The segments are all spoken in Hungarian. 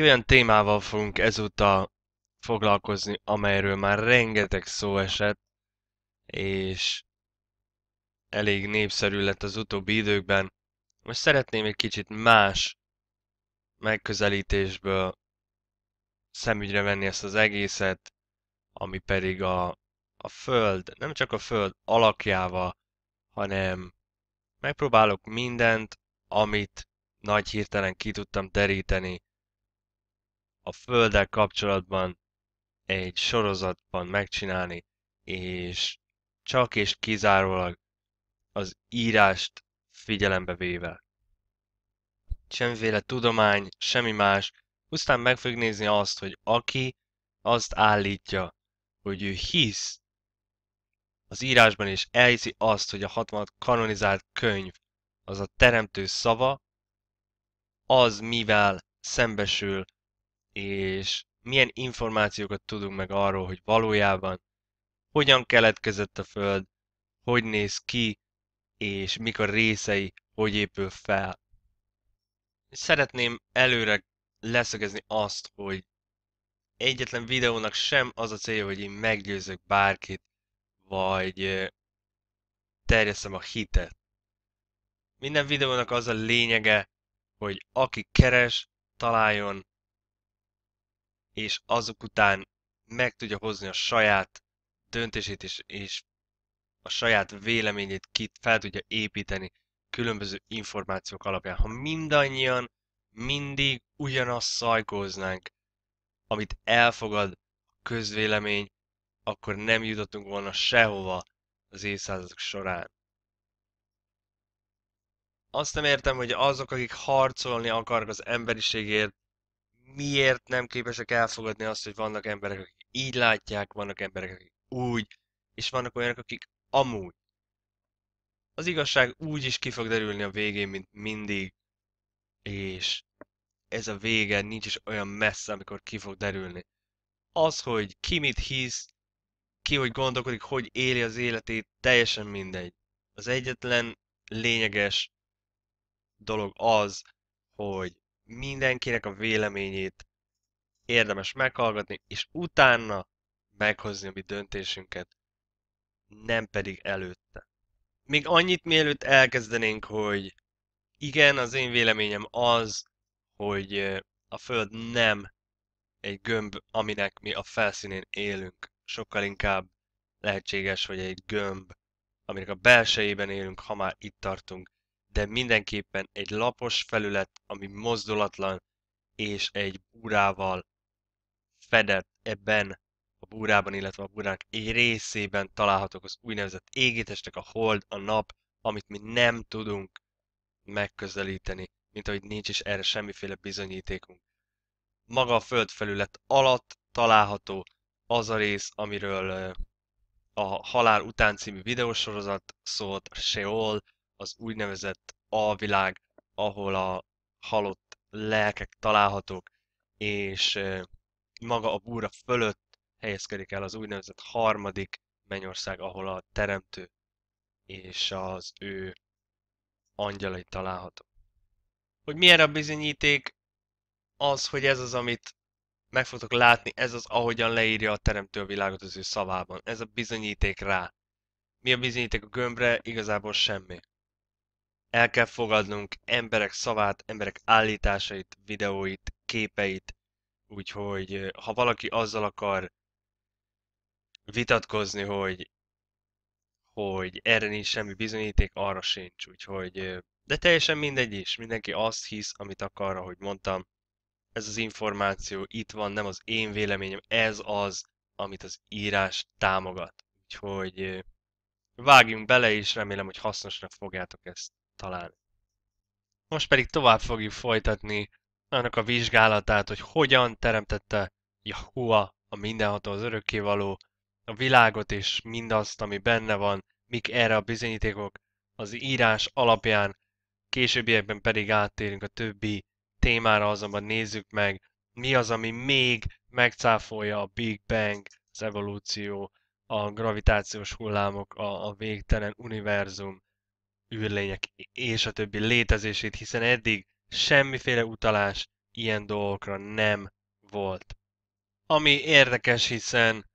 egy olyan témával fogunk ezúttal foglalkozni, amelyről már rengeteg szó esett, és elég népszerű lett az utóbbi időkben. Most szeretném egy kicsit más megközelítésből szemügyre venni ezt az egészet, ami pedig a, a Föld, nem csak a Föld alakjával, hanem megpróbálok mindent, amit nagy hirtelen ki tudtam deríteni a Földdel kapcsolatban egy sorozatban megcsinálni, és csak és kizárólag az írást figyelembe véve. Semmiféle tudomány, semmi más, pusztán meg fogjuk nézni azt, hogy aki azt állítja, hogy ő hisz az írásban, és elhiszi azt, hogy a 66 kanonizált könyv az a teremtő szava, az mivel szembesül és milyen információkat tudunk meg arról, hogy valójában hogyan keletkezett a Föld, hogy néz ki, és mik a részei, hogy épül fel. Szeretném előre leszögezni azt, hogy egyetlen videónak sem az a célja, hogy én meggyőzök bárkit, vagy terjeszem a hitet. Minden videónak az a lényege, hogy aki keres, találjon és azok után meg tudja hozni a saját döntését, és, és a saját véleményét kit fel tudja építeni különböző információk alapján. Ha mindannyian mindig ugyanazt szajkóznánk, amit elfogad a közvélemény, akkor nem jutottunk volna sehova az évszázadok során. Azt nem értem, hogy azok, akik harcolni akarnak az emberiségért, miért nem képesek elfogadni azt, hogy vannak emberek, akik így látják, vannak emberek, akik úgy, és vannak olyanok, akik amúgy. Az igazság úgy is ki fog derülni a végén, mint mindig, és ez a vége nincs is olyan messze, amikor ki fog derülni. Az, hogy ki mit hisz, ki hogy gondolkodik, hogy éli az életét, teljesen mindegy. Az egyetlen lényeges dolog az, hogy mindenkinek a véleményét érdemes meghallgatni, és utána meghozni a mi döntésünket, nem pedig előtte. Még annyit mielőtt elkezdenénk, hogy igen, az én véleményem az, hogy a Föld nem egy gömb, aminek mi a felszínén élünk. Sokkal inkább lehetséges, hogy egy gömb, aminek a belsejében élünk, ha már itt tartunk, de mindenképpen egy lapos felület, ami mozdulatlan, és egy búrával fedett ebben a búrában, illetve a búrának egy részében találhatók az úgynevezett égétestek, a hold, a nap, amit mi nem tudunk megközelíteni, mint ahogy nincs is erre semmiféle bizonyítékunk. Maga a Föld felület alatt található az a rész, amiről a Halál után című videósorozat szólt, Seol, az úgynevezett alvilág, ahol a halott lelkek találhatók, és maga a búra fölött helyezkedik el az úgynevezett harmadik mennyország, ahol a teremtő és az ő angyalai található. Hogy milyen a bizonyíték, az, hogy ez az, amit meg fogtok látni, ez az, ahogyan leírja a teremtő a világot az ő szavában. Ez a bizonyíték rá. Mi a bizonyíték a gömbre? Igazából semmi. El kell fogadnunk emberek szavát, emberek állításait, videóit, képeit, úgyhogy ha valaki azzal akar vitatkozni, hogy, hogy erre nincs semmi bizonyíték, arra sincs, úgyhogy de teljesen mindegy is, mindenki azt hisz, amit akar, ahogy mondtam. Ez az információ itt van, nem az én véleményem, ez az, amit az írás támogat. Úgyhogy vágjunk bele, és remélem, hogy hasznosnak fogjátok ezt talán. Most pedig tovább fogjuk folytatni annak a vizsgálatát, hogy hogyan teremtette Yahua a mindenható az örökkévaló, a világot és mindazt, ami benne van, mik erre a bizonyítékok az írás alapján, későbbiekben pedig áttérünk a többi témára, azonban nézzük meg, mi az, ami még megcáfolja a Big Bang, az evolúció, a gravitációs hullámok, a, a végtelen univerzum, űrlények és a többi létezését, hiszen eddig semmiféle utalás ilyen dolgokra nem volt. Ami érdekes, hiszen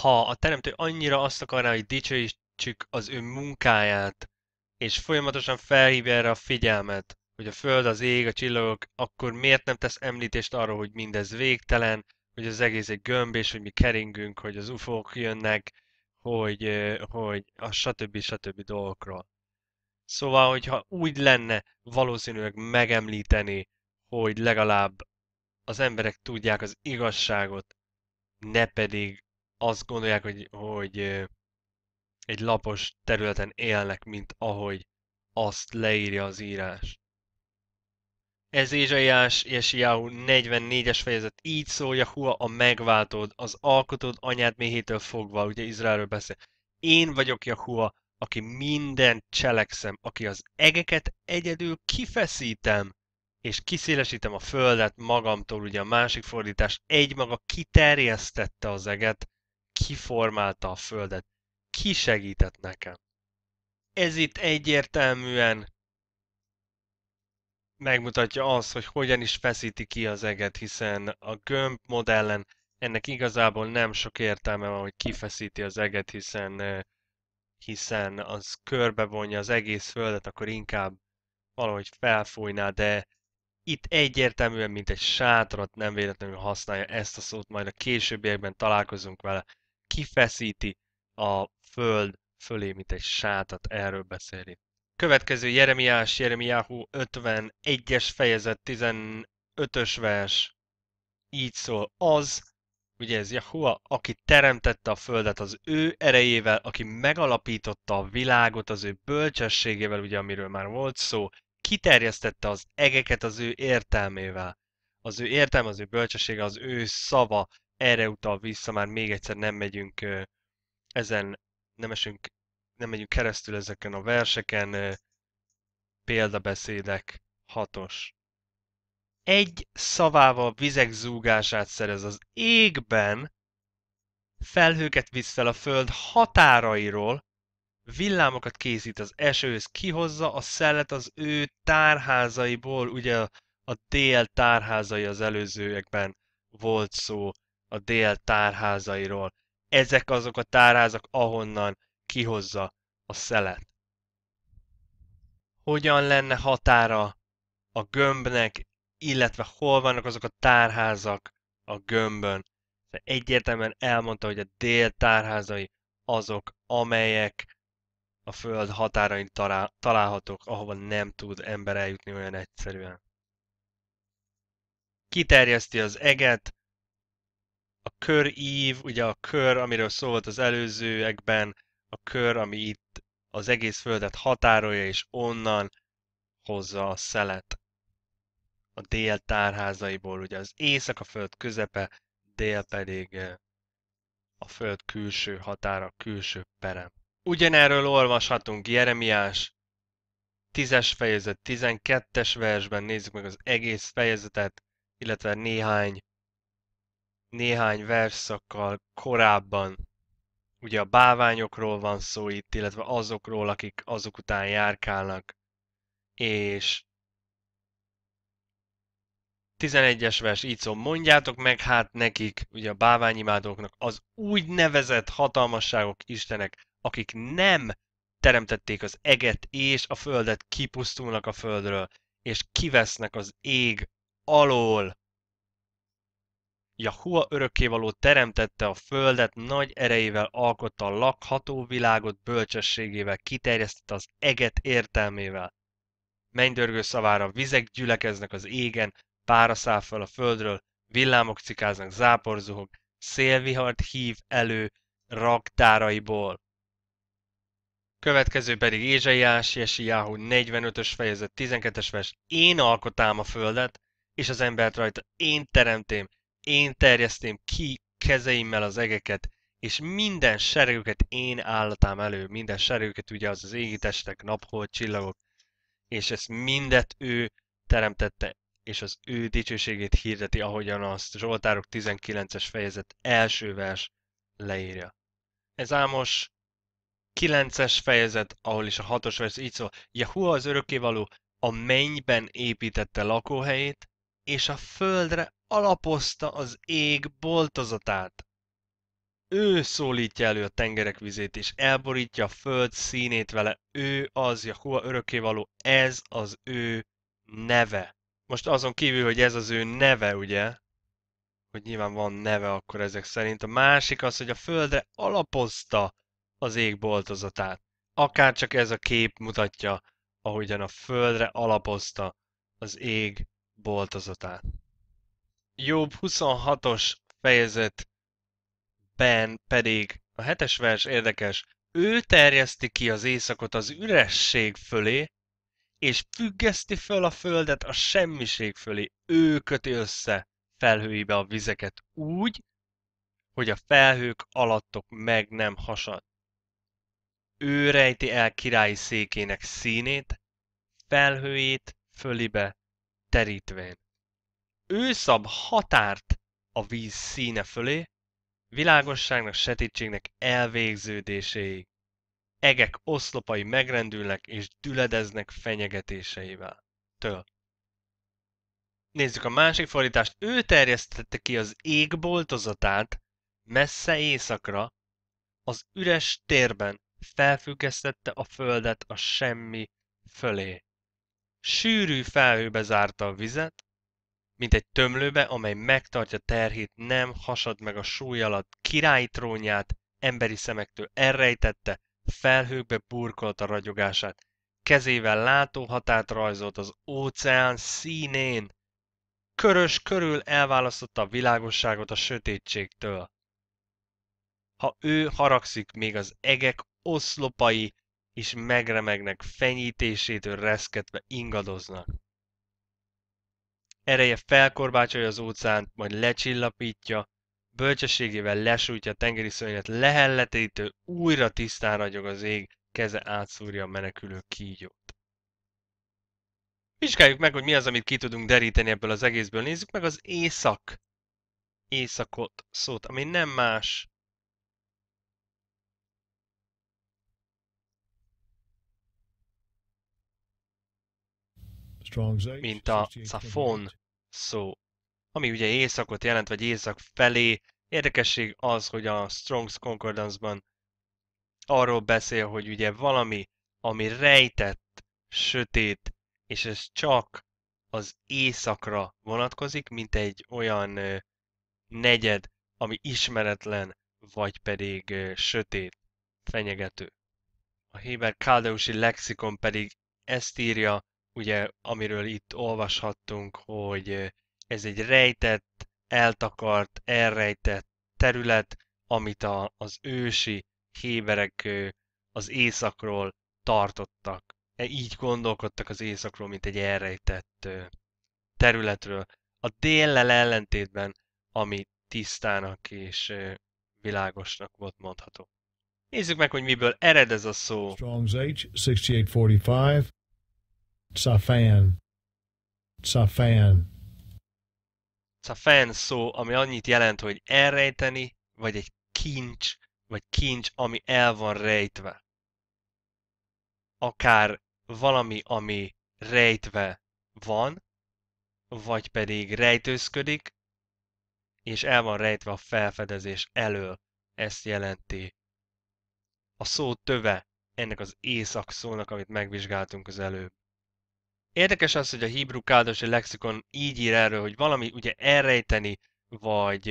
ha a teremtő annyira azt akarná, hogy dicsőítsük az ő munkáját, és folyamatosan felhívja erre a figyelmet, hogy a Föld, az ég, a csillagok, akkor miért nem tesz említést arról, hogy mindez végtelen, hogy az egész egy gömb, és hogy mi keringünk, hogy az ufók jönnek, hogy, hogy a stb. stb. dolgokról. Szóval, hogyha úgy lenne, valószínűleg megemlíteni, hogy legalább az emberek tudják az igazságot, ne pedig azt gondolják, hogy, hogy egy lapos területen élnek, mint ahogy azt leírja az írás. Ez Ézsaiás Jesiáhu 44-es fejezet. Így szól Jahua a megváltód, az alkotód anyád méhétől fogva, ugye Izraelről beszél. Én vagyok Jahua, aki mindent cselekszem, aki az egeket egyedül kifeszítem, és kiszélesítem a földet magamtól, ugye a másik fordítás egymaga kiterjesztette az eget, kiformálta a földet. Ki segített nekem? Ez itt egyértelműen megmutatja azt, hogy hogyan is feszíti ki az eget, hiszen a gömb modellen ennek igazából nem sok értelme van, hogy kifeszíti az eget, hiszen eh, hiszen az körbevonja az egész földet, akkor inkább valahogy felfújná, de itt egyértelműen, mint egy sátrat nem véletlenül használja ezt a szót, majd a későbbiekben találkozunk vele. Kifeszíti a föld fölé, mint egy sátrat, erről beszélni. Következő Jeremiás, Jeremiáhu 51-es fejezet, 15-ös vers. Így szól, az, Ugye ez Jahua, aki teremtette a földet az ő erejével, aki megalapította a világot az ő bölcsességével, ugye amiről már volt szó, kiterjesztette az egeket az ő értelmével. Az ő értelme, az ő bölcsessége, az ő szava erre utal vissza, már még egyszer nem megyünk ezen, nem esünk, nem megyünk keresztül ezeken a verseken, példabeszédek, hatos egy szavával vizek zúgását szerez az égben, felhőket visz fel a föld határairól, villámokat készít az esőhöz, kihozza a szellet az ő tárházaiból, ugye a dél tárházai az előzőekben volt szó a dél tárházairól. Ezek azok a tárházak, ahonnan kihozza a szelet. Hogyan lenne határa a gömbnek illetve hol vannak azok a tárházak a gömbön. Szóval egyértelműen elmondta, hogy a dél tárházai azok, amelyek a föld határain talál, találhatók, ahova nem tud ember eljutni olyan egyszerűen. Kiterjeszti az eget, a körív, ugye a kör, amiről szó volt az előzőekben, a kör, ami itt az egész földet határolja, és onnan hozza a szelet a dél tárházaiból, ugye az észak a föld közepe, dél pedig eh, a föld külső határa, külső perem. Ugyanerről olvashatunk Jeremiás 10-es fejezet, 12-es versben, nézzük meg az egész fejezetet, illetve néhány, néhány versszakkal korábban. Ugye a báványokról van szó itt, illetve azokról, akik azok után járkálnak, és 11-es vers, így szól, mondjátok meg hát nekik, ugye a báványimádóknak, az úgynevezett hatalmasságok istenek, akik nem teremtették az eget és a földet, kipusztulnak a földről, és kivesznek az ég alól. Jahua örökkévaló teremtette a földet, nagy erejével alkotta a lakható világot, bölcsességével kiterjesztette az eget értelmével. Mennydörgő szavára vizek gyülekeznek az égen, pára száll fel a földről, villámok cikáznak, záporzuhok, szélvihart hív elő raktáraiból. Következő pedig Ézsaiás, Jesiáhu 45-ös fejezet 12-es vers. Én alkotám a földet, és az embert rajta. Én teremtém, én terjesztém ki kezeimmel az egeket, és minden serőket én állatám elő. Minden serőket ugye az az égitestek, naphold, csillagok, és ezt mindet ő teremtette és az ő dicsőségét hirdeti, ahogyan azt Zsoltárok 19-es fejezet első vers leírja. Ez Ámos 9-es fejezet, ahol is a 6-os vers így szól, Jehua az örökkévaló a mennyben építette lakóhelyét, és a földre alapozta az ég boltozatát. Ő szólítja elő a tengerek vizét, és elborítja a föld színét vele. Ő az, Jehua örökkévaló, ez az ő neve. Most azon kívül, hogy ez az ő neve, ugye? Hogy nyilván van neve akkor ezek szerint. A másik az, hogy a földre alapozta az égboltozatát. Akár csak ez a kép mutatja, ahogyan a földre alapozta az ég boltozatát. Jobb 26-os fejezetben pedig a hetes vers érdekes. Ő terjeszti ki az éjszakot az üresség fölé, és függeszti föl a földet a semmiség fölé. Ő köti össze felhőibe a vizeket úgy, hogy a felhők alattok meg nem hasad. Ő rejti el királyi székének színét, felhőjét fölibe terítvén. Ő szab határt a víz színe fölé, világosságnak, sötétségnek elvégződéséig egek oszlopai megrendülnek és düledeznek fenyegetéseivel. Től. Nézzük a másik fordítást. Ő terjesztette ki az ég boltozatát messze éjszakra, az üres térben felfüggesztette a földet a semmi fölé. Sűrű felhőbe zárta a vizet, mint egy tömlőbe, amely megtartja terhét, nem hasad meg a súly alatt, királytrónját, trónját emberi szemektől elrejtette, felhőkbe burkolta ragyogását. Kezével látóhatát rajzolt az óceán színén. Körös körül elválasztotta a világosságot a sötétségtől. Ha ő haragszik még az egek oszlopai, is megremegnek fenyítésétől reszketve ingadoznak. Ereje felkorbácsolja az óceánt, majd lecsillapítja, bölcsességével lesújtja a tengeri szörnyet, lehelletétől, újra tisztán ragyog az ég, keze átszúrja a menekülő kígyót. Vizsgáljuk meg, hogy mi az, amit ki tudunk deríteni ebből az egészből. Nézzük meg az éjszak éjszakot szót, ami nem más, mint a szafon szó ami ugye északot jelent, vagy észak felé. Érdekesség az, hogy a Strong's Concordance-ban arról beszél, hogy ugye valami, ami rejtett, sötét, és ez csak az éjszakra vonatkozik, mint egy olyan negyed, ami ismeretlen, vagy pedig sötét, fenyegető. A Héber Káldeusi lexikon pedig ezt írja, ugye, amiről itt olvashattunk, hogy ez egy rejtett, eltakart, elrejtett terület, amit a, az ősi héberek az éjszakról tartottak. E, így gondolkodtak az éjszakról, mint egy elrejtett területről. A déllel ellentétben, ami tisztának és világosnak volt mondható. Nézzük meg, hogy miből ered ez a szó. Strong's H, 6845, Safan, Safan, ez a fan szó, ami annyit jelent, hogy elrejteni, vagy egy kincs, vagy kincs, ami el van rejtve. Akár valami, ami rejtve van, vagy pedig rejtőzködik, és el van rejtve a felfedezés elől. Ezt jelenti a szó töve ennek az éjszak szónak, amit megvizsgáltunk az előbb. Érdekes az, hogy a Hebrew kádosi lexikon így ír erről, hogy valami ugye elrejteni, vagy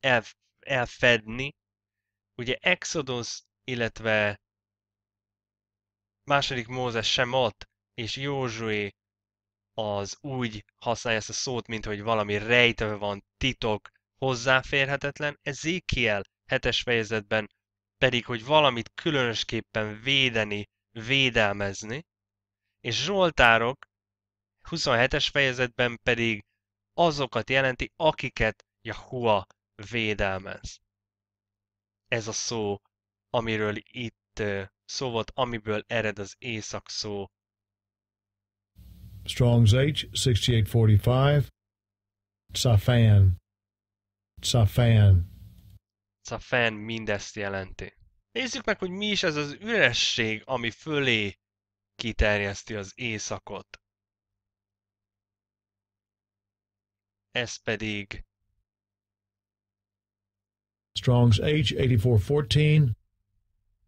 el, elfedni. Ugye Exodus, illetve második Mózes sem ott, és Józsué az úgy használja ezt a szót, mint hogy valami rejtve van, titok, hozzáférhetetlen. Ezékiel hetes fejezetben pedig, hogy valamit különösképpen védeni, védelmezni és Zsoltárok 27-es fejezetben pedig azokat jelenti, akiket Jahua védelmez. Ez a szó, amiről itt szó volt, amiből ered az észak szó. Strong's H, 6845, Safan, Safan. Safan mindezt jelenti. Nézzük meg, hogy mi is ez az üresség, ami fölé kiterjeszti az éjszakot. Ez pedig Strong's H8414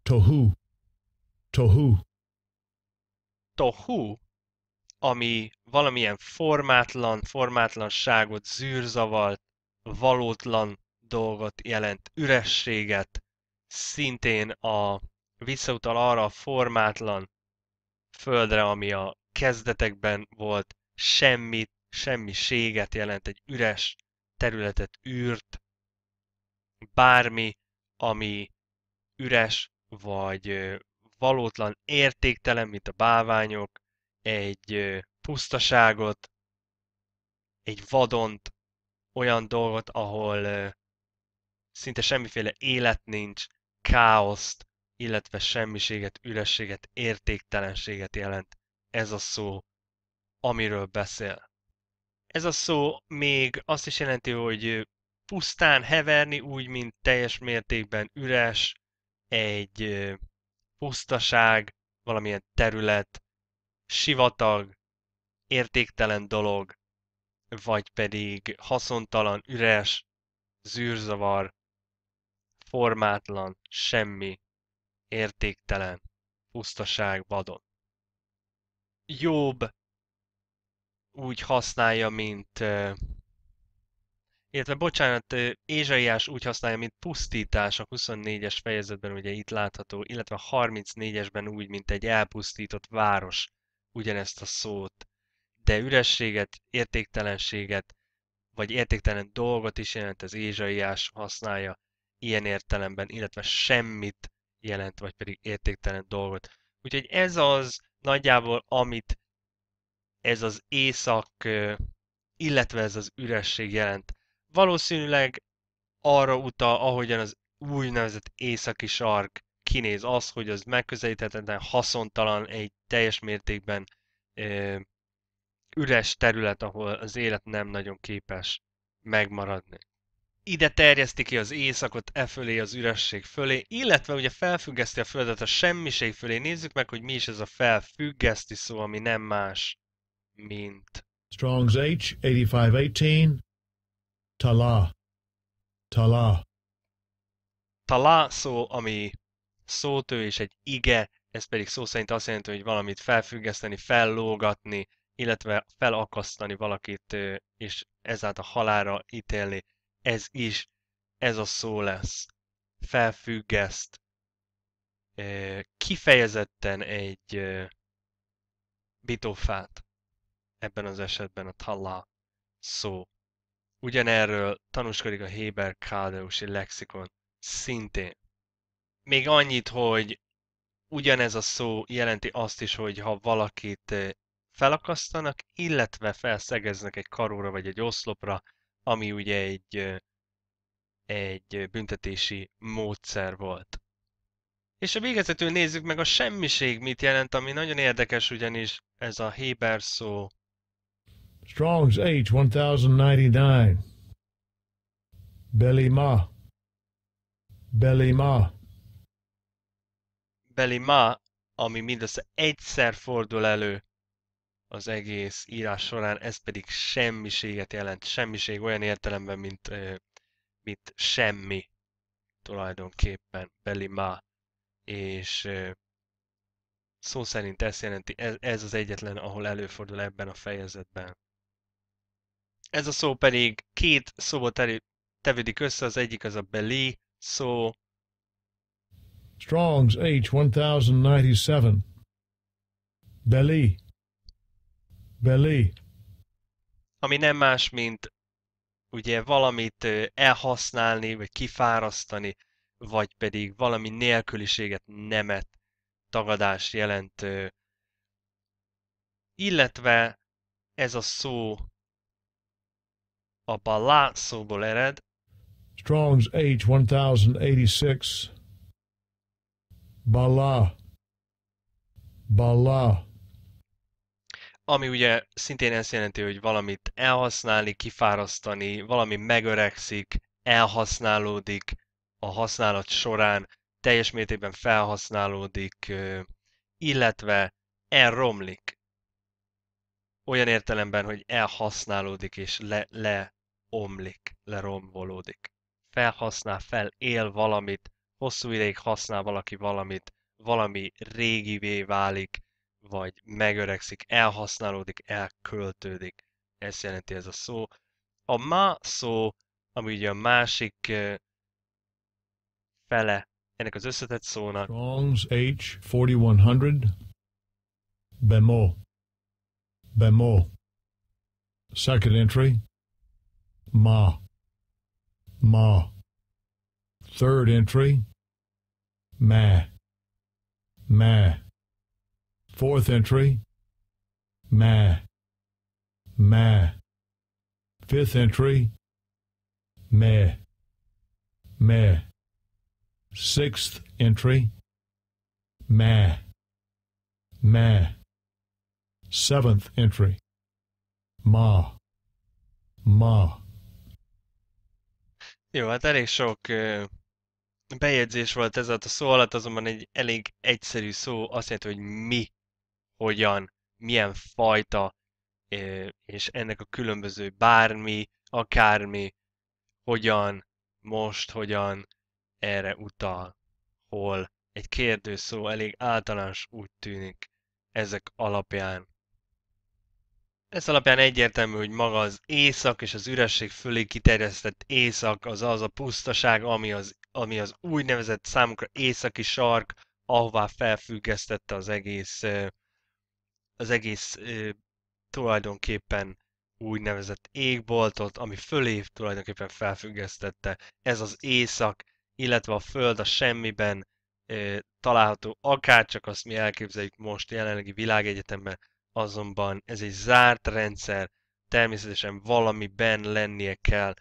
Tohu Tohu Tohu, ami valamilyen formátlan, formátlanságot, zűrzavart, valótlan dolgot jelent, ürességet, szintén a visszautal arra a formátlan, földre, ami a kezdetekben volt, semmit, semmiséget jelent, egy üres területet, űrt, bármi, ami üres, vagy valótlan, értéktelen, mint a báványok, egy pusztaságot, egy vadont, olyan dolgot, ahol szinte semmiféle élet nincs, káoszt, illetve semmiséget, ürességet, értéktelenséget jelent ez a szó, amiről beszél. Ez a szó még azt is jelenti, hogy pusztán heverni úgy, mint teljes mértékben üres, egy pusztaság, valamilyen terület, sivatag, értéktelen dolog, vagy pedig haszontalan, üres, zűrzavar, formátlan, semmi értéktelen, pusztaság vadon. Jobb úgy használja, mint illetve bocsánat, Ézsaiás úgy használja, mint pusztítás a 24-es fejezetben, ugye itt látható, illetve a 34-esben úgy, mint egy elpusztított város ugyanezt a szót, de ürességet, értéktelenséget, vagy értéktelen dolgot is jelent, ez Ézsaiás használja ilyen értelemben, illetve semmit jelent, vagy pedig értéktelen dolgot. Úgyhogy ez az nagyjából, amit ez az éjszak, illetve ez az üresség jelent. Valószínűleg arra utal, ahogyan az úgynevezett északi sark kinéz az, hogy az megközelíthetetlen, haszontalan, egy teljes mértékben ö, üres terület, ahol az élet nem nagyon képes megmaradni ide terjeszti ki az éjszakot e fölé, az üresség fölé, illetve ugye felfüggeszti a földet a semmiség fölé. Nézzük meg, hogy mi is ez a felfüggeszti szó, ami nem más, mint... Strong's H, 8518, Tala. Tala. Tala szó, ami szótő és egy ige, ez pedig szó szerint azt jelenti, hogy valamit felfüggeszteni, fellógatni, illetve felakasztani valakit, és ezáltal halára ítélni ez is, ez a szó lesz. Felfüggeszt. Kifejezetten egy bitófát. ebben az esetben a talla szó. Ugyanerről tanúskodik a Héber Kádeusi lexikon szintén. Még annyit, hogy ugyanez a szó jelenti azt is, hogy ha valakit felakasztanak, illetve felszegeznek egy karóra vagy egy oszlopra, ami ugye egy, egy büntetési módszer volt. És a végezetül nézzük meg a semmiség mit jelent, ami nagyon érdekes, ugyanis ez a Héber szó. Strong's H1099 Belima Belima Belima, ami mindössze egyszer fordul elő az egész írás során, ez pedig semmiséget jelent, semmiség olyan értelemben, mint, mint semmi tulajdonképpen, beli má, és szó szerint ezt jelenti, ez, ez az egyetlen, ahol előfordul ebben a fejezetben. Ez a szó pedig két szóból tevődik össze, az egyik az a beli szó. Strong's H1097 Beli Belé? Ami nem más, mint ugye valamit elhasználni, vagy kifárasztani, vagy pedig valami nélküliséget, nemet, tagadás jelentő. Illetve ez a szó a balá szóból ered. Strong's H1086 Bala Bala ami ugye szintén ezt jelenti, hogy valamit elhasználni, kifárasztani, valami megöregszik, elhasználódik a használat során, teljes mértékben felhasználódik, illetve elromlik. Olyan értelemben, hogy elhasználódik és le, leomlik, lerombolódik. Felhasznál, felél valamit, hosszú ideig használ valaki valamit, valami régivé válik, vagy megöregszik, elhasználódik, elköltődik. Ezt jelenti ez a szó. A ma szó, ami ugye a másik fele ennek az összetett szónak. Strongs H4100 Bemo Bemo Second entry Ma Ma Third entry Ma Ma Fourth entry, ma, ma. Fifth entry, meh, meh. Sixth entry, ma, ma. Seventh entry, ma, ma. Jó, hát elég sok bejegyzés volt ez a szó alatt, azonban egy elég egyszerű szó azt jelenti, hogy mi hogyan, milyen fajta, és ennek a különböző bármi, akármi, hogyan, most, hogyan erre utal, hol. Egy kérdőszó elég általános úgy tűnik ezek alapján. Ez alapján egyértelmű, hogy maga az éjszak és az üresség fölé kiterjesztett éjszak az az a pusztaság, ami az, ami az úgynevezett számukra északi sark, ahová felfüggesztette az egész az egész ö, tulajdonképpen úgynevezett égboltot, ami fölé tulajdonképpen felfüggesztette. Ez az éjszak, illetve a föld a semmiben ö, található, akárcsak azt mi elképzeljük most jelenlegi világegyetemben, azonban ez egy zárt rendszer, természetesen valamiben lennie kell.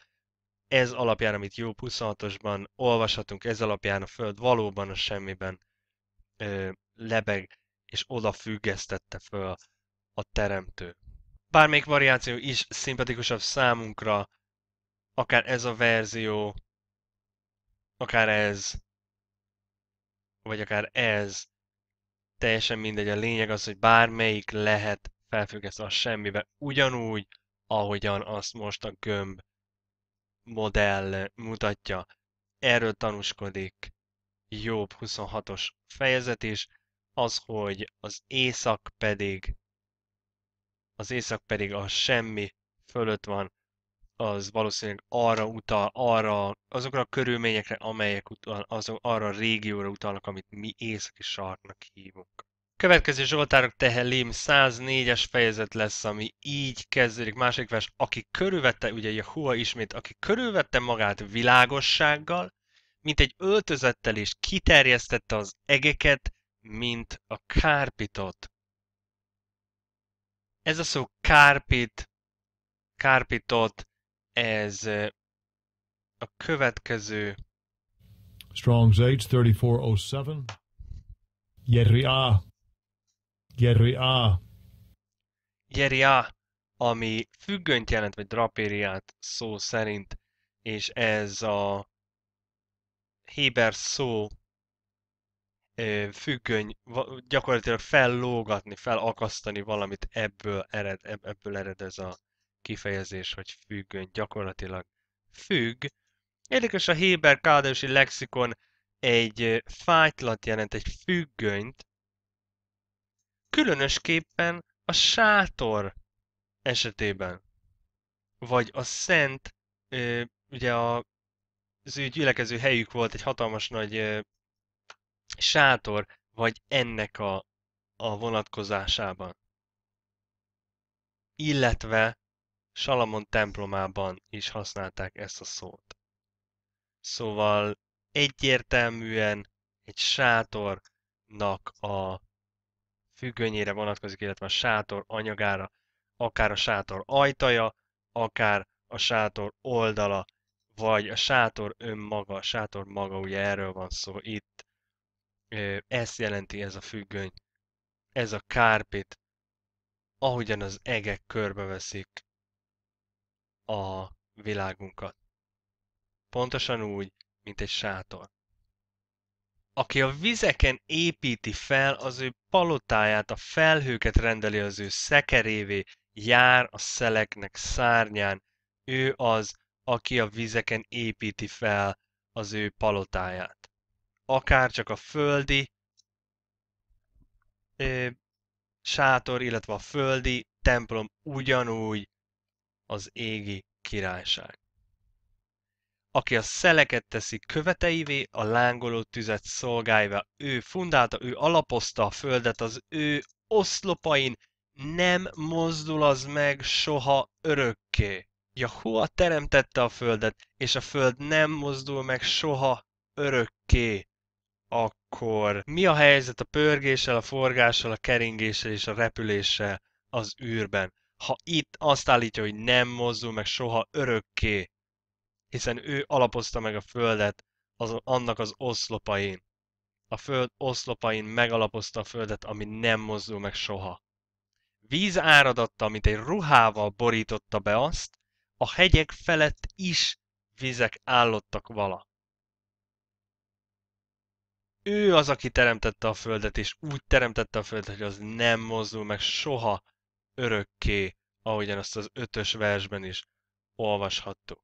Ez alapján, amit jó 26-osban olvashatunk, ez alapján a Föld valóban a semmiben ö, lebeg és oda függesztette föl a teremtő. Bármelyik variáció is szimpatikusabb számunkra, akár ez a verzió, akár ez, vagy akár ez, teljesen mindegy. A lényeg az, hogy bármelyik lehet felfüggesztve a semmibe, ugyanúgy, ahogyan azt most a gömb modell mutatja. Erről tanúskodik Jobb 26-os fejezet is az, hogy az éjszak pedig az éjszak pedig a semmi fölött van, az valószínűleg arra utal, arra, azokra a körülményekre, amelyek utal, azok, arra a régióra utalnak, amit mi északi sarknak hívunk. Következő Zsoltárok Tehelim 104-es fejezet lesz, ami így kezdődik. Második vers, aki körülvette, ugye hua ismét, aki körülvette magát világossággal, mint egy öltözettel és kiterjesztette az egeket, mint a kárpitot. Ez a szó kárpit, kárpitot, ez a következő. Strong's Age 3407. A. Jerry A. ami függönyt jelent, vagy drapériát szó szerint, és ez a héber szó függöny, gyakorlatilag fellógatni, felakasztani valamit, ebből ered, ebből ered ez a kifejezés, hogy függöny, gyakorlatilag függ. Érdekes a Héber kádási lexikon egy fájtlat jelent, egy függönyt, különösképpen a sátor esetében, vagy a szent, ugye a, az ő gyülekező helyük volt egy hatalmas nagy sátor, vagy ennek a, a vonatkozásában. Illetve Salamon templomában is használták ezt a szót. Szóval egyértelműen egy sátornak a függönyére vonatkozik, illetve a sátor anyagára, akár a sátor ajtaja, akár a sátor oldala, vagy a sátor önmaga, a sátor maga, ugye erről van szó itt, ezt jelenti ez a függöny, ez a kárpit, ahogyan az egek körbeveszik a világunkat. Pontosan úgy, mint egy sátor. Aki a vizeken építi fel az ő palotáját, a felhőket rendeli az ő szekerévé, jár a szeleknek szárnyán, ő az, aki a vizeken építi fel az ő palotáját akár csak a földi ö, sátor, illetve a földi templom ugyanúgy az égi királyság. Aki a szeleket teszi követeivé, a lángoló tüzet szolgálva, ő fundálta, ő alapozta a földet az ő oszlopain, nem mozdul az meg soha örökké. Jahua teremtette a földet, és a föld nem mozdul meg soha örökké akkor mi a helyzet a pörgéssel, a forgással, a keringéssel és a repüléssel az űrben? Ha itt azt állítja, hogy nem mozdul meg soha örökké, hiszen ő alapozta meg a Földet az, annak az oszlopain. A Föld oszlopain megalapozta a Földet, ami nem mozdul meg soha. Víz áradatta, mint egy ruhával borította be azt, a hegyek felett is vizek állottak vala ő az, aki teremtette a Földet, és úgy teremtette a Földet, hogy az nem mozdul meg soha örökké, ahogyan azt az ötös versben is olvashattuk.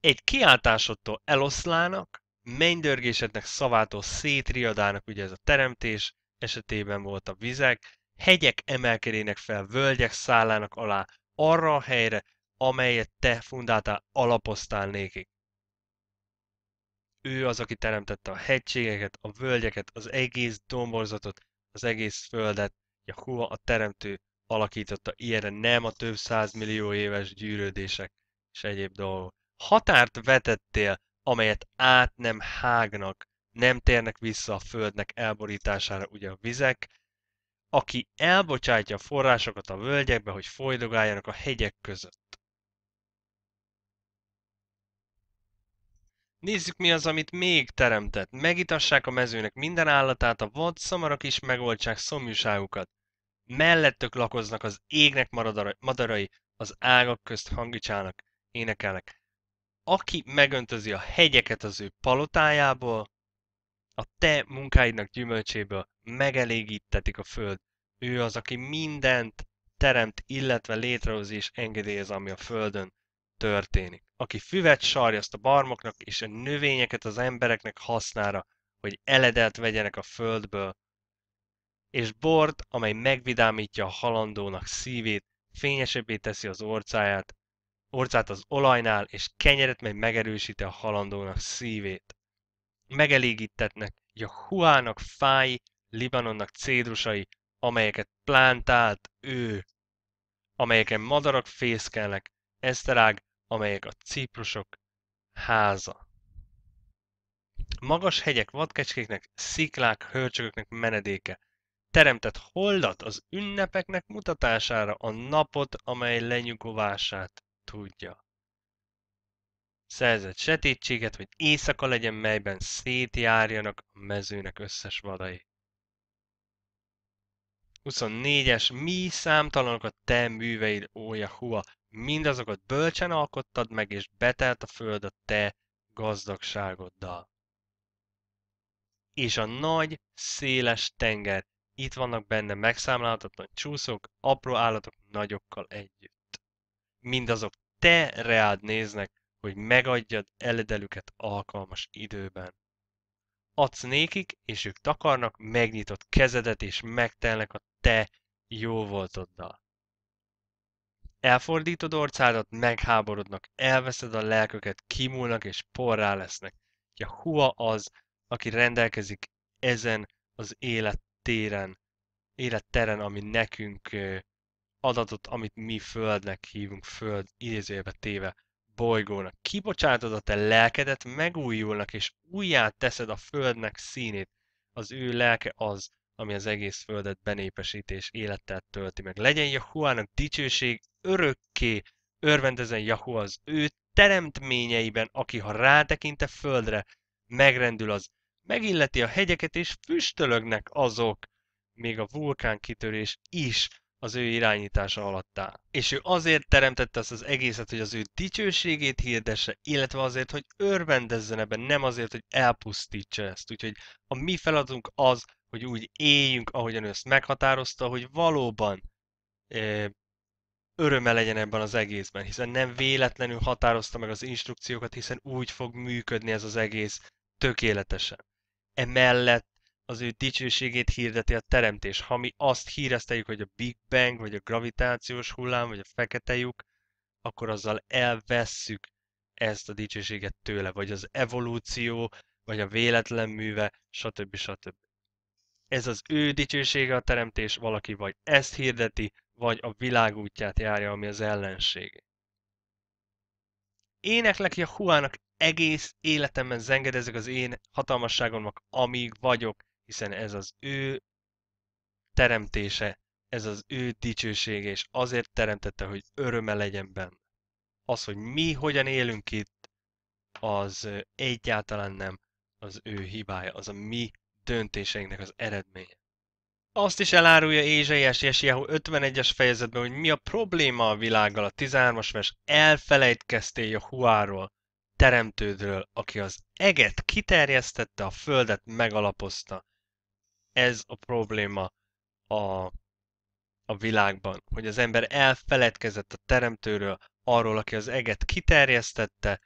Egy kiáltásodtól eloszlának, mennydörgésednek szavától szétriadának, ugye ez a teremtés esetében volt a vizek, hegyek emelkedének fel, völgyek szállának alá, arra a helyre, amelyet te fundáltál, alapoztál nékik ő az, aki teremtette a hegységeket, a völgyeket, az egész domborzatot, az egész földet. Jahuva a teremtő alakította ilyenre, nem a több százmillió éves gyűrődések és egyéb dolgok. Határt vetettél, amelyet át nem hágnak, nem térnek vissza a földnek elborítására, ugye a vizek, aki elbocsátja a forrásokat a völgyekbe, hogy folydogáljanak a hegyek között. Nézzük mi az, amit még teremtett. Megitassák a mezőnek minden állatát, a vad szamarak is megoltsák szomjúságukat. Mellettök lakoznak az égnek madarai, az ágak közt hangicsának, énekelnek. Aki megöntözi a hegyeket az ő palotájából, a te munkáidnak gyümölcséből megelégítetik a föld. Ő az, aki mindent teremt, illetve létrehoz és engedélyez, ami a földön történik. Aki füvet sarja azt a barmoknak és a növényeket az embereknek hasznára, hogy eledelt vegyenek a földből, és bort, amely megvidámítja a halandónak szívét, fényesebbé teszi az orcáját, orcát az olajnál, és kenyeret, mely megerősíti a halandónak szívét. Megelégítetnek huának fái, Libanonnak cédrusai, amelyeket plántált ő, amelyeken madarak fészkelnek, Eszterág amelyek a ciprusok háza. Magas hegyek vadkecskéknek, sziklák, hölcsögöknek menedéke. Teremtett holdat az ünnepeknek mutatására, a napot, amely lenyugovását tudja. Szerzett setítséget, hogy éjszaka legyen, melyben szétjárjanak a mezőnek összes vadai. 24-es, mi számtalanok a te műveid, ó Jahua, mindazokat bölcsen alkottad meg, és betelt a föld a te gazdagságoddal. És a nagy, széles tenger, itt vannak benne megszámlálhatatlan csúszók, apró állatok nagyokkal együtt. Mindazok te reád néznek, hogy megadjad eledelüket alkalmas időben adsz nékik, és ők takarnak, megnyitott kezedet, és megtelnek a te jó voltoddal. Elfordítod orcádat, megháborodnak, elveszed a lelköket, kimúlnak és porrá lesznek. hua az, aki rendelkezik ezen az élettéren, életteren, ami nekünk adatot, amit mi földnek hívunk, föld idézőjebe téve bolygónak. Kibocsátod a te lelkedet, megújulnak, és újját teszed a földnek színét. Az ő lelke az, ami az egész földet benépesíti és élettel tölti meg. Legyen Jahuának dicsőség örökké, örvendezen Jahu az ő teremtményeiben, aki ha rátekinte földre, megrendül az, megilleti a hegyeket és füstölögnek azok, még a vulkánkitörés is az ő irányítása alatt áll. És ő azért teremtette ezt az egészet, hogy az ő dicsőségét hirdesse, illetve azért, hogy örvendezzen ebben, nem azért, hogy elpusztítsa ezt. Úgyhogy a mi feladatunk az, hogy úgy éljünk, ahogyan ő ezt meghatározta, hogy valóban e, öröme legyen ebben az egészben, hiszen nem véletlenül határozta meg az instrukciókat, hiszen úgy fog működni ez az egész tökéletesen. Emellett az ő dicsőségét hirdeti a teremtés. Ha mi azt híreszteljük, hogy a Big Bang, vagy a gravitációs hullám, vagy a fekete lyuk, akkor azzal elvesszük ezt a dicsőséget tőle, vagy az evolúció, vagy a véletlen műve, stb. stb. Ez az ő dicsősége a teremtés, valaki vagy ezt hirdeti, vagy a világ útját járja, ami az ellenség. Éneklek huának egész életemben zengedezek az én hatalmasságomnak, amíg vagyok hiszen ez az ő teremtése, ez az ő dicsősége, és azért teremtette, hogy öröme legyen benne. Az, hogy mi hogyan élünk itt, az egyáltalán nem az ő hibája, az a mi döntéseinknek az eredménye. Azt is elárulja Ézsaiás Jesiáhu 51-es fejezetben, hogy mi a probléma a világgal, a 13-as vers, elfelejtkeztél a huáról, teremtődről, aki az eget kiterjesztette, a földet megalapozta, ez a probléma a, a világban, hogy az ember elfeledkezett a teremtőről, arról, aki az eget kiterjesztette,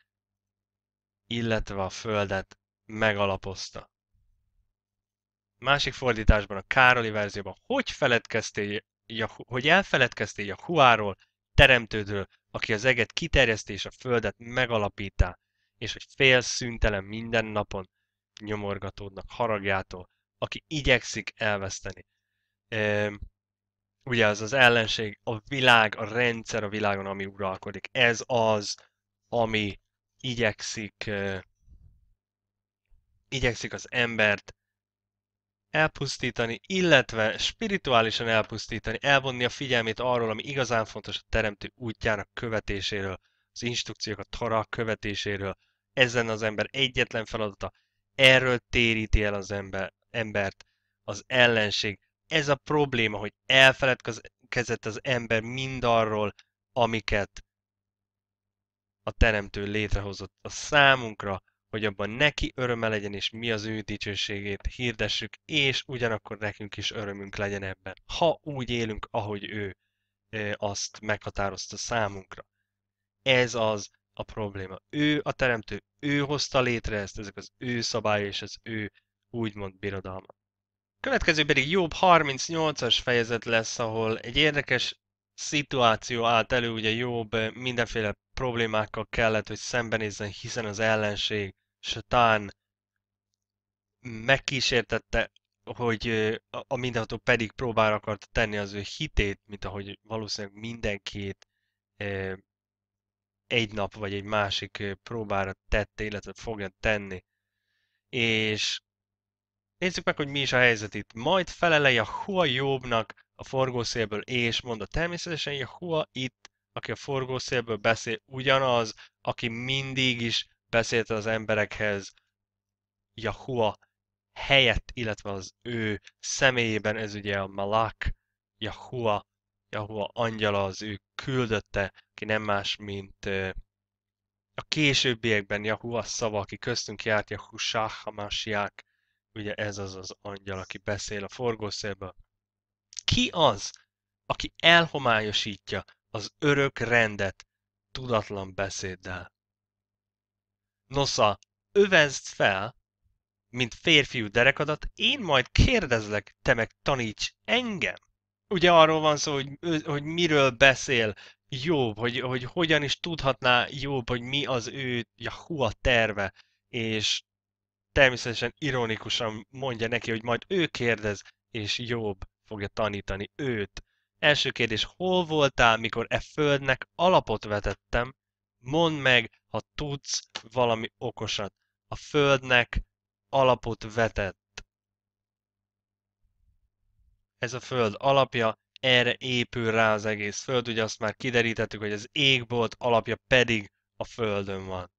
illetve a földet megalapozta. Másik fordításban, a Károli verzióban, hogy, feledkeztél, hogy elfeledkeztél a huáról, teremtődről, aki az eget kiterjeszti és a földet megalapítá, és hogy félszüntelen minden napon nyomorgatódnak haragjától, aki igyekszik elveszteni. E, ugye az az ellenség, a világ, a rendszer a világon, ami uralkodik. Ez az, ami igyekszik, e, igyekszik az embert elpusztítani, illetve spirituálisan elpusztítani, elvonni a figyelmét arról, ami igazán fontos a teremtő útjának követéséről, az instrukciók a tara követéséről. Ezen az ember egyetlen feladata, erről téríti el az ember embert az ellenség. Ez a probléma, hogy elfeledkezett az ember mindarról, amiket a Teremtő létrehozott a számunkra, hogy abban neki öröme legyen, és mi az ő dicsőségét hirdessük, és ugyanakkor nekünk is örömünk legyen ebben, ha úgy élünk, ahogy ő azt meghatározta számunkra. Ez az a probléma. Ő a teremtő, ő hozta létre ezt, ezek az ő szabály és az ő úgymond birodalma. Következő pedig Jobb 38-as fejezet lesz, ahol egy érdekes szituáció állt elő, ugye Jobb eh, mindenféle problémákkal kellett, hogy szembenézzen, hiszen az ellenség, Satán megkísértette, hogy eh, a mindenható pedig próbára akart tenni az ő hitét, mint ahogy valószínűleg mindenkit eh, egy nap vagy egy másik próbára tette, illetve fogja tenni. És Nézzük meg, hogy mi is a helyzet itt. Majd felelej a Hua jobbnak a forgószélből, és mondta természetesen, a Hua itt, aki a forgószélből beszél, ugyanaz, aki mindig is beszélt az emberekhez, Yahua helyett, illetve az ő személyében, ez ugye a Malak, Yahua, Yahua angyala, az ő küldötte, ki nem más, mint a későbbiekben Yahua szava, aki köztünk járt, Yahusha Hamashiach, ugye ez az az angyal, aki beszél a forgószélből. Ki az, aki elhomályosítja az örök rendet tudatlan beszéddel? Nosza, övezd fel, mint férfiú derekadat, én majd kérdezlek, te meg taníts engem. Ugye arról van szó, hogy, hogy miről beszél Jobb, hogy, hogy hogyan is tudhatná Jobb, hogy mi az ő a terve, és természetesen ironikusan mondja neki, hogy majd ő kérdez, és jobb fogja tanítani őt. Első kérdés, hol voltál, mikor e földnek alapot vetettem? Mondd meg, ha tudsz valami okosat. A földnek alapot vetett. Ez a föld alapja, erre épül rá az egész föld, ugye azt már kiderítettük, hogy az égbolt alapja pedig a földön van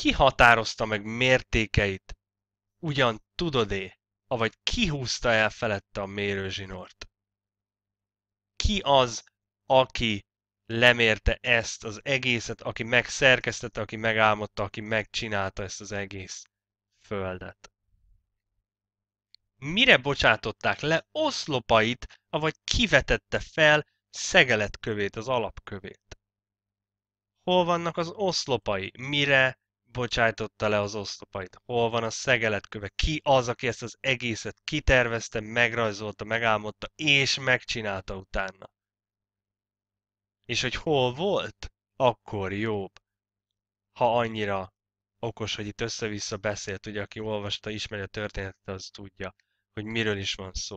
ki határozta meg mértékeit, ugyan tudod-e, avagy kihúzta el felette a mérőzsinort? Ki az, aki lemérte ezt az egészet, aki megszerkesztette, aki megálmodta, aki megcsinálta ezt az egész földet? Mire bocsátották le oszlopait, avagy kivetette fel szegeletkövét, az alapkövét? Hol vannak az oszlopai? Mire bocsájtotta le az oszlopait? Hol van a szegeletköve? Ki az, aki ezt az egészet kitervezte, megrajzolta, megálmodta és megcsinálta utána? És hogy hol volt? Akkor jobb. Ha annyira okos, hogy itt össze-vissza beszélt, ugye aki olvasta, ismeri a történetet, az tudja, hogy miről is van szó.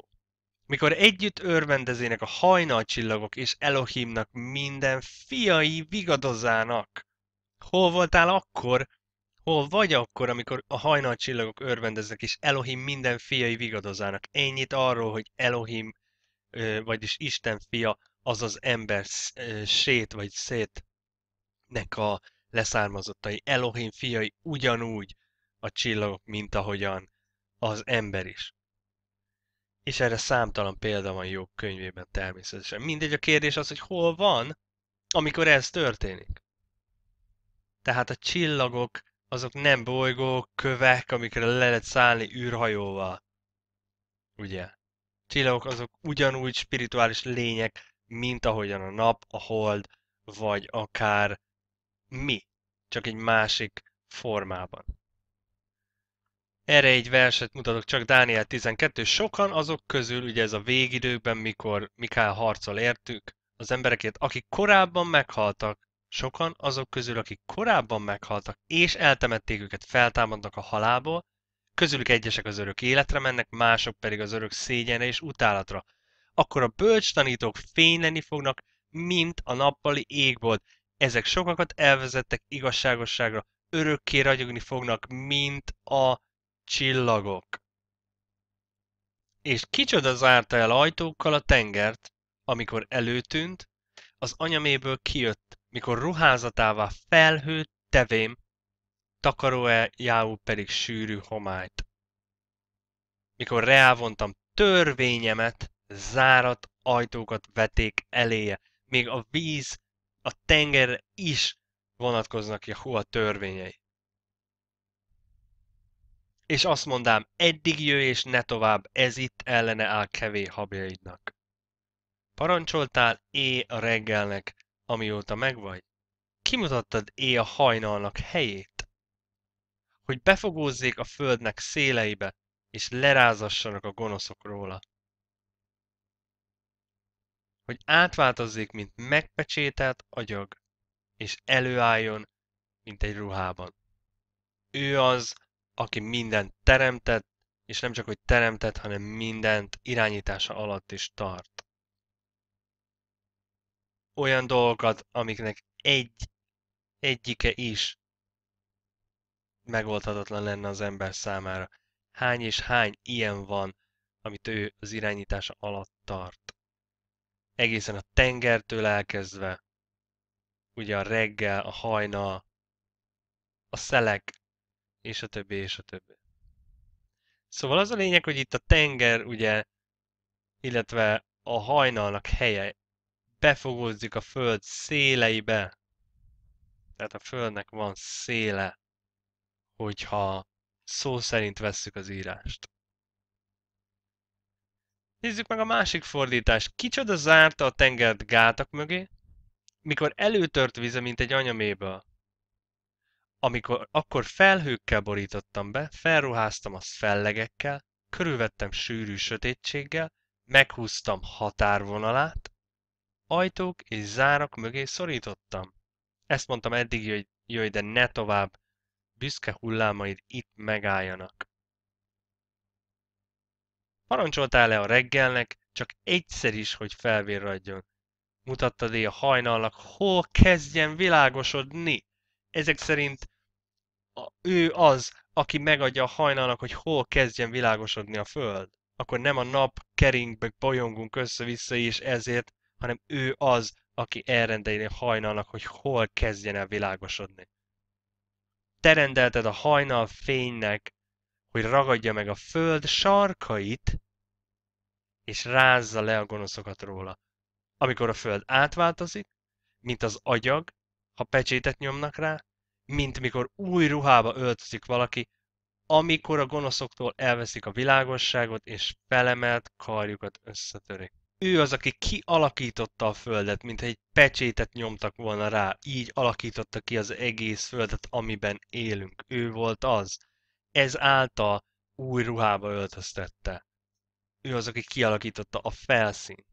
Mikor együtt örvendezének a hajnalcsillagok és Elohimnak minden fiai vigadozának. Hol voltál akkor, Hol vagy akkor, amikor a csillagok örvendeznek, és Elohim minden fiai vigadozának? Ennyit arról, hogy Elohim, vagyis Isten fia, az az ember sét vagy szétnek a leszármazottai. Elohim fiai ugyanúgy a csillagok, mint ahogyan az ember is. És erre számtalan példa van jó könyvében természetesen. Mindegy a kérdés az, hogy hol van, amikor ez történik. Tehát a csillagok azok nem bolygók, kövek, amikre le lehet szállni űrhajóval. Ugye? Csillagok azok ugyanúgy spirituális lények, mint ahogyan a nap, a hold, vagy akár mi, csak egy másik formában. Erre egy verset mutatok csak Dániel 12. Sokan azok közül, ugye ez a végidőkben, mikor Mikál harcol értük, az emberekért, akik korábban meghaltak, Sokan azok közül, akik korábban meghaltak és eltemették őket, feltámadnak a halából, közülük egyesek az örök életre mennek, mások pedig az örök szégyenre és utálatra. Akkor a bölcs tanítók fényleni fognak, mint a nappali égbolt. Ezek sokakat elvezettek igazságosságra, örökké ragyogni fognak, mint a csillagok. És kicsoda zárta el ajtókkal a tengert, amikor előtűnt, az anyaméből kijött mikor ruházatává felhő tevém, takarójául pedig sűrű homályt. Mikor reávontam törvényemet, zárat ajtókat veték eléje, még a víz, a tenger is vonatkoznak Jehova törvényei. És azt mondám, eddig jöjj és ne tovább, ez itt ellene áll kevé habjaidnak. Parancsoltál é a reggelnek, amióta megvagy? Kimutattad é a hajnalnak helyét? Hogy befogózzék a földnek széleibe, és lerázassanak a gonoszok róla. Hogy átváltozzék, mint megpecsételt agyag, és előálljon, mint egy ruhában. Ő az, aki mindent teremtett, és nem csak hogy teremtett, hanem mindent irányítása alatt is tart olyan dolgokat, amiknek egy, egyike is megoldhatatlan lenne az ember számára. Hány és hány ilyen van, amit ő az irányítása alatt tart. Egészen a tengertől elkezdve, ugye a reggel, a hajna, a szelek, és a többi, és a többi. Szóval az a lényeg, hogy itt a tenger, ugye, illetve a hajnalnak helye befogózik a föld széleibe. Tehát a földnek van széle, hogyha szó szerint vesszük az írást. Nézzük meg a másik fordítást. Kicsoda zárta a tengert gátak mögé, mikor előtört vize, mint egy anyaméből. Amikor akkor felhőkkel borítottam be, felruháztam azt fellegekkel, körülvettem sűrű sötétséggel, meghúztam határvonalát, Ajtók és zárak mögé szorítottam. Ezt mondtam eddig, hogy jöjj, de ne tovább. Büszke hullámaid itt megálljanak. Parancsoltál le a reggelnek, csak egyszer is, hogy felvérradjon. Mutattad é a hajnalnak, hol kezdjen világosodni. Ezek szerint a, ő az, aki megadja a hajnalnak, hogy hol kezdjen világosodni a föld. Akkor nem a nap keringbe bolyongunk össze-vissza, és ezért hanem ő az, aki elrendelné hajnalnak, hogy hol kezdjen el világosodni. Te rendelted a hajnal fénynek, hogy ragadja meg a föld sarkait, és rázza le a gonoszokat róla. Amikor a föld átváltozik, mint az agyag, ha pecsétet nyomnak rá, mint mikor új ruhába öltözik valaki, amikor a gonoszoktól elveszik a világosságot, és felemelt karjukat összetörik ő az, aki kialakította a Földet, mint egy pecsétet nyomtak volna rá, így alakította ki az egész Földet, amiben élünk. Ő volt az. Ez által új ruhába öltöztette. Ő az, aki kialakította a felszínt.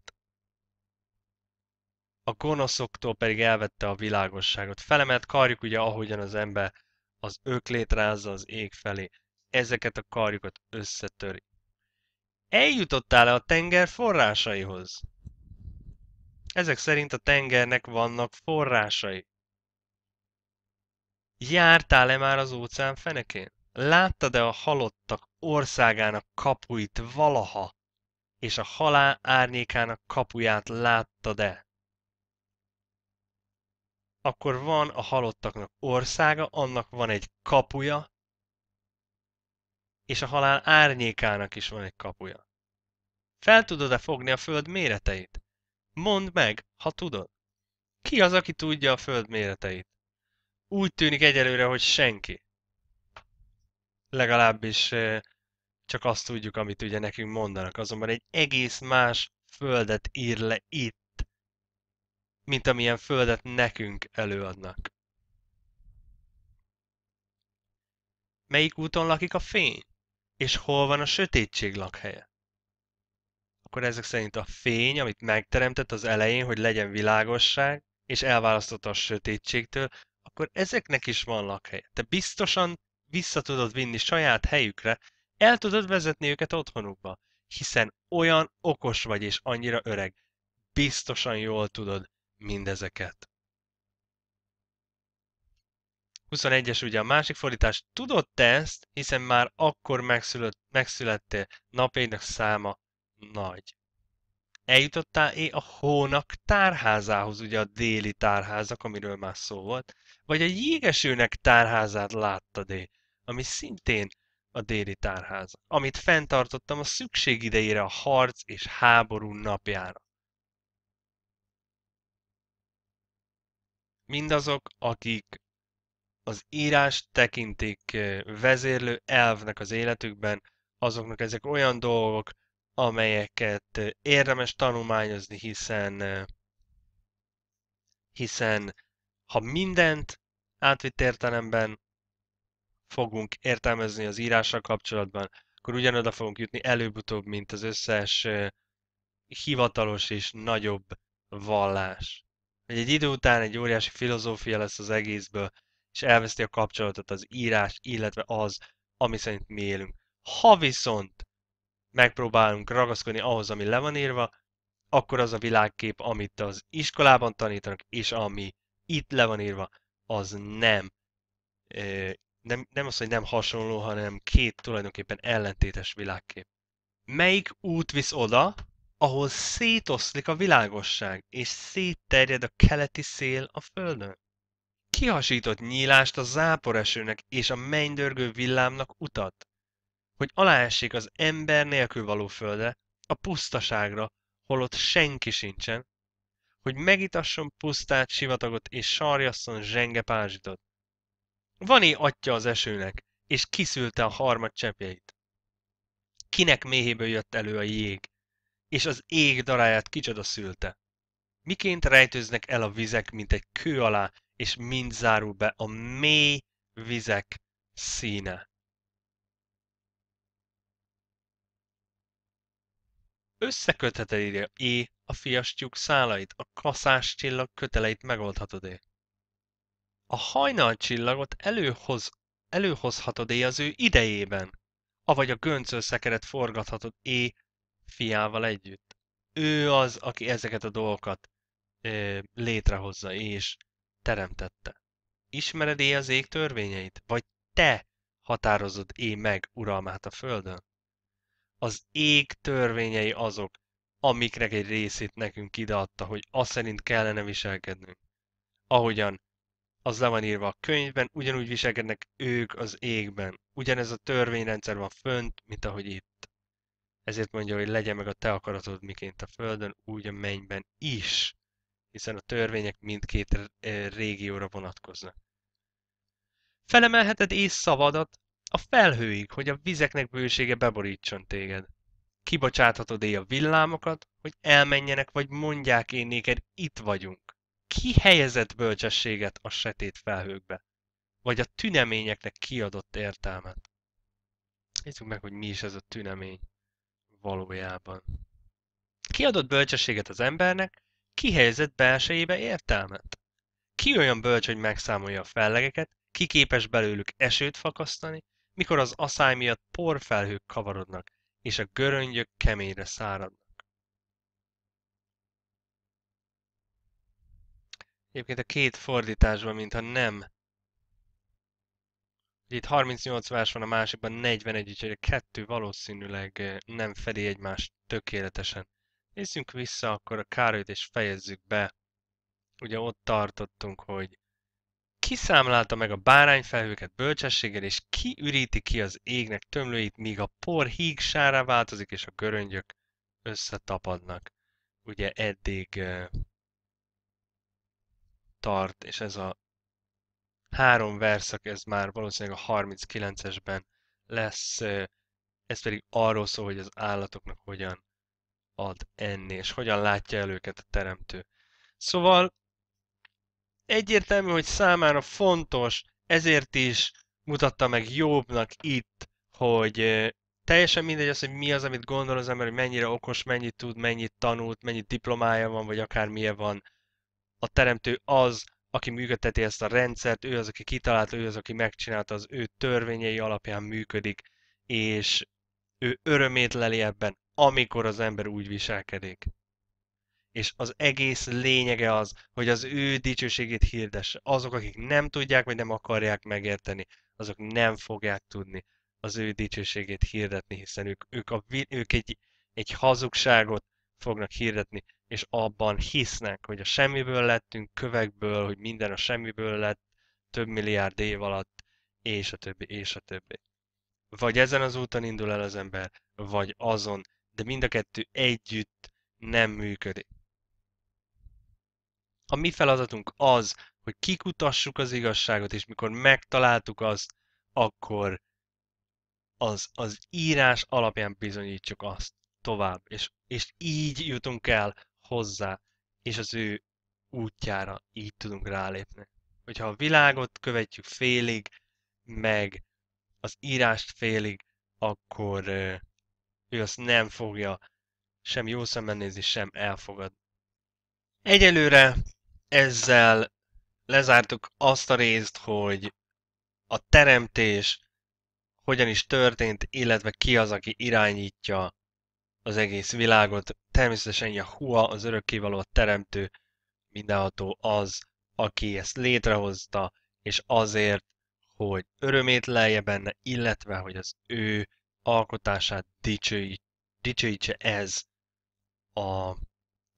A gonoszoktól pedig elvette a világosságot. Felemelt karjuk ugye, ahogyan az ember az öklét rázza az ég felé. Ezeket a karjukat összetöri. Eljutottál-e a tenger forrásaihoz? Ezek szerint a tengernek vannak forrásai. Jártál-e már az óceán fenekén? Láttad-e a halottak országának kapuit valaha, és a halál árnyékának kapuját láttad-e? Akkor van a halottaknak országa, annak van egy kapuja, és a halál árnyékának is van egy kapuja. Fel tudod-e fogni a föld méreteit? Mondd meg, ha tudod. Ki az, aki tudja a föld méreteit? Úgy tűnik egyelőre, hogy senki. Legalábbis csak azt tudjuk, amit ugye nekünk mondanak. Azonban egy egész más földet ír le itt, mint amilyen földet nekünk előadnak. Melyik úton lakik a fény? És hol van a sötétség lakhelye? Akkor ezek szerint a fény, amit megteremtett az elején, hogy legyen világosság, és elválasztotta a sötétségtől, akkor ezeknek is van lakhelye. Te biztosan vissza tudod vinni saját helyükre, el tudod vezetni őket otthonukba, hiszen olyan okos vagy és annyira öreg, biztosan jól tudod mindezeket. 21-es ugye a másik fordítás. Tudod te ezt, hiszen már akkor megszülött, megszülettél. Napjainak száma nagy. Eljutottál-é -e a hónak tárházához, ugye a déli tárházak, amiről már szó volt, vagy a jégesőnek tárházát láttad-é, -e, ami szintén a déli tárház, amit fenntartottam a szükség idejére a harc és háború napjára. Mindazok, akik az írás tekintik vezérlő elvnek az életükben, azoknak ezek olyan dolgok, amelyeket érdemes tanulmányozni, hiszen, hiszen ha mindent átvitt értelemben fogunk értelmezni az írással kapcsolatban, akkor ugyanoda fogunk jutni előbb-utóbb, mint az összes hivatalos és nagyobb vallás. egy idő után egy óriási filozófia lesz az egészből, és elveszti a kapcsolatot az írás, illetve az, ami szerint mi élünk. Ha viszont megpróbálunk ragaszkodni ahhoz, ami le van írva, akkor az a világkép, amit az iskolában tanítanak, és ami itt le van írva, az nem, nem, nem az, hogy nem hasonló, hanem két tulajdonképpen ellentétes világkép. Melyik út visz oda, ahol szétoszlik a világosság, és szétterjed a keleti szél a földön? kihasított nyílást a záporesőnek és a mennydörgő villámnak utat, hogy aláessék az ember nélkül való földre, a pusztaságra, holott senki sincsen, hogy megitasson pusztát, sivatagot és sarjasszon zsenge pázsitot. Vané atya az esőnek, és kiszülte a harmad csepjeit. Kinek méhéből jött elő a jég, és az ég daráját kicsoda szülte. Miként rejtőznek el a vizek, mint egy kő alá, és mind zárul be a mély vizek színe. Összekötheted ide é e a fiastyúk szálait, a kaszás csillag köteleit megoldhatod -e. A hajnal csillagot előhoz, előhozhatod é az ő idejében, avagy a göncöl szekeret forgathatod é e fiával együtt. Ő az, aki ezeket a dolgokat ö, létrehozza és teremtette. Ismered é az ég törvényeit? Vagy te határozod é meg uralmát a földön? Az ég törvényei azok, amiknek egy részét nekünk ideadta, hogy azt szerint kellene viselkednünk. Ahogyan az le van írva a könyvben, ugyanúgy viselkednek ők az égben. Ugyanez a törvényrendszer van fönt, mint ahogy itt. Ezért mondja, hogy legyen meg a te akaratod, miként a földön, úgy a mennyben is hiszen a törvények mindkét eh, régióra vonatkoznak. Felemelheted ész szavadat a felhőig, hogy a vizeknek bősége beborítson téged. Kibocsáthatod éj a villámokat, hogy elmenjenek, vagy mondják én néked, itt vagyunk. Ki helyezett bölcsességet a setét felhőkbe? Vagy a tüneményeknek kiadott értelmet? Nézzük meg, hogy mi is ez a tünemény valójában. Kiadott bölcsességet az embernek, kihelyezett belsejébe értelmet? Ki olyan bölcs, hogy megszámolja a fellegeket, ki képes belőlük esőt fakasztani, mikor az asszály miatt porfelhők kavarodnak, és a göröngyök keményre száradnak. Egyébként a két fordításban, mintha nem. Itt 38 vers van, a másikban 41, úgyhogy a kettő valószínűleg eh, nem fedi egymást tökéletesen. Nézzünk vissza akkor a Károlyt, és fejezzük be. Ugye ott tartottunk, hogy kiszámlálta meg a bárányfelhőket bölcsességgel, és ki üríti ki az égnek tömlőit, míg a por híg sárá változik, és a göröngyök összetapadnak. Ugye eddig tart, és ez a három verszak, ez már valószínűleg a 39-esben lesz, ez pedig arról szól, hogy az állatoknak hogyan ad enni, és hogyan látja el őket a teremtő. Szóval egyértelmű, hogy számára fontos, ezért is mutatta meg Jobbnak itt, hogy teljesen mindegy az, hogy mi az, amit gondol az ember, hogy mennyire okos, mennyit tud, mennyit tanult, mennyit diplomája van, vagy akármilyen van. A teremtő az, aki működteti ezt a rendszert, ő az, aki kitalálta, ő az, aki megcsinálta, az ő törvényei alapján működik, és ő örömét leli ebben, amikor az ember úgy viselkedik. És az egész lényege az, hogy az ő dicsőségét hirdesse. Azok, akik nem tudják, vagy nem akarják megérteni, azok nem fogják tudni az ő dicsőségét hirdetni, hiszen ők, ők, a, ők egy, egy hazugságot fognak hirdetni, és abban hisznek, hogy a semmiből lettünk, kövekből, hogy minden a semmiből lett, több milliárd év alatt, és a többi, és a többi. Vagy ezen az úton indul el az ember, vagy azon de mind a kettő együtt nem működik. A mi feladatunk az, hogy kikutassuk az igazságot, és mikor megtaláltuk azt, akkor az, az írás alapján bizonyítsuk azt tovább, és, és így jutunk el hozzá, és az ő útjára így tudunk rálépni. Hogyha a világot követjük félig, meg az írást félig, akkor, ő azt nem fogja sem jó nézni, sem elfogadni. Egyelőre ezzel lezártuk azt a részt, hogy a teremtés hogyan is történt, illetve ki az, aki irányítja az egész világot. Természetesen a hua, az örökkévaló a teremtő, mindenható az, aki ezt létrehozta, és azért, hogy örömét lelje benne, illetve, hogy az ő alkotását dicsői, dicsőítse ez a,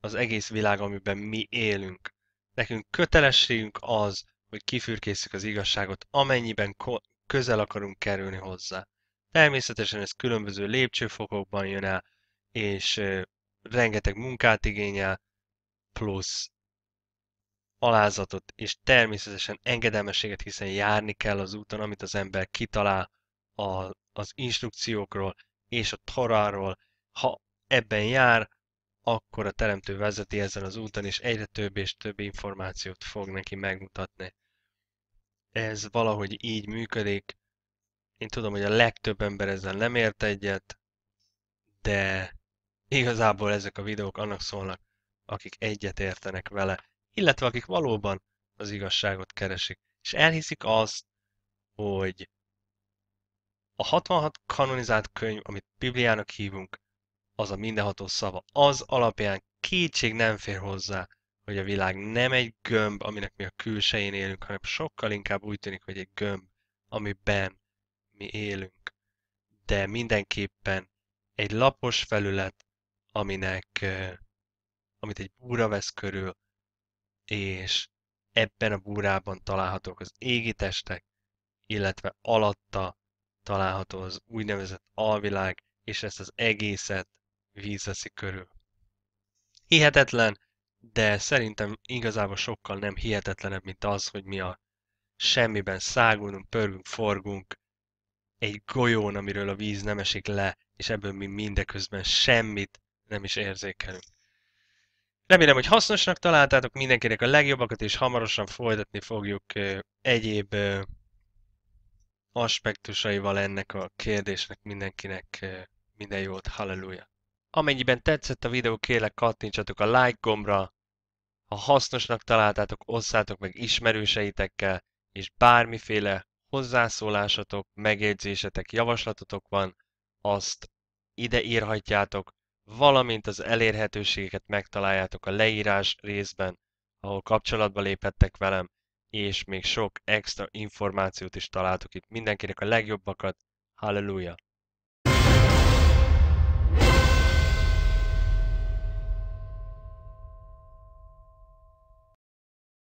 az egész világ, amiben mi élünk. Nekünk kötelességünk az, hogy kifürkészük az igazságot, amennyiben közel akarunk kerülni hozzá. Természetesen ez különböző lépcsőfokokban jön el, és rengeteg munkát igényel, plusz alázatot, és természetesen engedelmességet, hiszen járni kell az úton, amit az ember kitalál a az instrukciókról és a Toráról. Ha ebben jár, akkor a Teremtő vezeti ezen az úton, és egyre több és több információt fog neki megmutatni. Ez valahogy így működik. Én tudom, hogy a legtöbb ember ezzel nem ért egyet, de igazából ezek a videók annak szólnak, akik egyet értenek vele, illetve akik valóban az igazságot keresik, és elhiszik azt, hogy a 66 kanonizált könyv, amit Bibliának hívunk, az a mindenható szava. Az alapján kétség nem fér hozzá, hogy a világ nem egy gömb, aminek mi a külsején élünk, hanem sokkal inkább úgy tűnik, hogy egy gömb, amiben mi élünk. De mindenképpen egy lapos felület, aminek, amit egy búra vesz körül, és ebben a búrában találhatók az égi testek, illetve alatta található az úgynevezett alvilág, és ezt az egészet víz veszi körül. Hihetetlen, de szerintem igazából sokkal nem hihetetlenebb, mint az, hogy mi a semmiben szágulunk, pörgünk, forgunk egy golyón, amiről a víz nem esik le, és ebből mi mindeközben semmit nem is érzékelünk. Remélem, hogy hasznosnak találtátok mindenkinek a legjobbakat, és hamarosan folytatni fogjuk egyéb aspektusaival ennek a kérdésnek mindenkinek minden jót, halleluja! Amennyiben tetszett a videó, kérlek kattintsatok a like gombra, ha hasznosnak találtátok, osszátok meg ismerőseitekkel, és bármiféle hozzászólásatok, megjegyzésetek, javaslatotok van, azt ide írhatjátok, valamint az elérhetőségeket megtaláljátok a leírás részben, ahol kapcsolatba léphettek velem, és még sok extra információt is találtok itt. Mindenkinek a legjobbakat, halleluja!